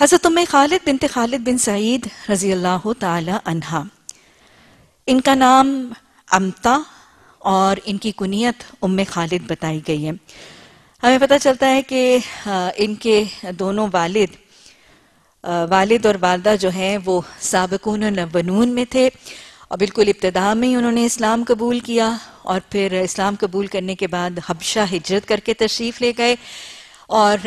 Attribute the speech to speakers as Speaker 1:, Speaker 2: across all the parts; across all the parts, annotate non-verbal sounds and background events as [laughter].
Speaker 1: हज़रत उम्मे खालिद बिनत खालिद बिन सईद रज़ी अल्लाह तहा इनका नाम अमता और इनकी कुनियत उम्मे खालिद बताई गई है हमें पता चलता है कि इनके दोनों वालिद वालिद और वालदा जो हैं वो सबकून नवनून में थे और बिल्कुल इब्तदा में ही उन्होंने इस्लाम कबूल किया और फिर इस्लाम कबूल करने के बाद हबशा हिजरत करके तशरीफ़ ले गए और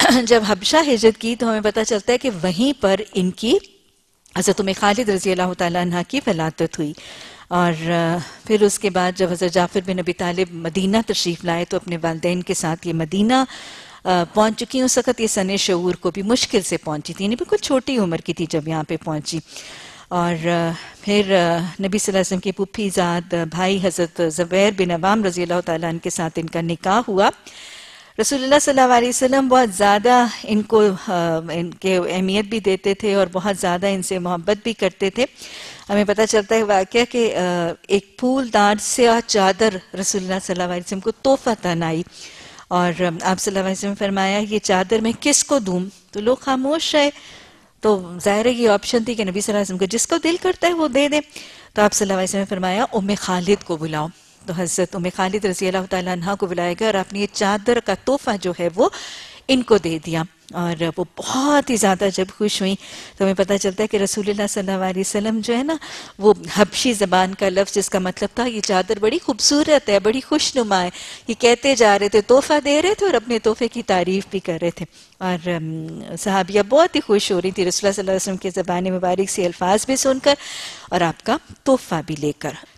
Speaker 1: [clears throat] जब हबशा हिजरत की तो हमें पता चलता है कि वहीं पर इनकी हजरत में खालिद रजी अल्लाह तह की फलादत हुई और फिर उसके बाद जब हज़रत जाफर बिन नबी तालिब मदीना तशरीफ़ लाए तो अपने वालदेन के साथ ये मदीना पहुंच चुकी उस वक़्त ये सन शूर को भी मुश्किल से पहुंची थी यानी बिल्कुल छोटी उम्र की थी जब यहाँ पे पहुंची और फिर नबी वसल्लम की पुप्फी ज़ात भाई हज़रत ज़बैर बिन अवाम रज़ी अल्लाह तन के साथ इनका निकाह हुआ रसोल्ला वसम बहुत ज़्यादा इनको इनके अहमियत भी देते थे और बहुत ज़्यादा इनसे मोहब्बत भी करते थे हमें पता चलता है वाक़ कि एक फूल दार से चादर रसोल्ला वसम को तोहफा तन आई और आप वसम फरमाया ये चादर मैं किस को दूँ तो लोग खामोश है तो ज़ाहिर है ये ऑप्शन थी कि नबी वसल्लम को जिसको दिल करता है वो दे दें तो आप ने फरमाया उम्मे खालिद को बुलाओ तो हज़रत उम खालिद रजी अल्लाह तह को बुलाया गया और आपने ये चादर का तोहफा जो है वो इनको दे दिया और वो बहुत ही ज़्यादा जब खुश हुई तो हमें पता चलता है कि रसूलुल्लाह सल्लल्लाहु अलैहि वसल्लम जो है ना वो हबशी ज़बान का लफ्ज़ जिसका मतलब था ये चादर बड़ी खूबसूरत है बड़ी खुशनुमा है ये कहते जा रहे थे तोहफ़ा दे रहे थे और अपने तोहफे की तारीफ़ भी कर रहे थे और सहाबिया बहुत ही खुश हो रही थी रसोल्ला वसम के ज़बान मुबारक से अल्फाज भी सुनकर और आपका तोहफ़ा भी लेकर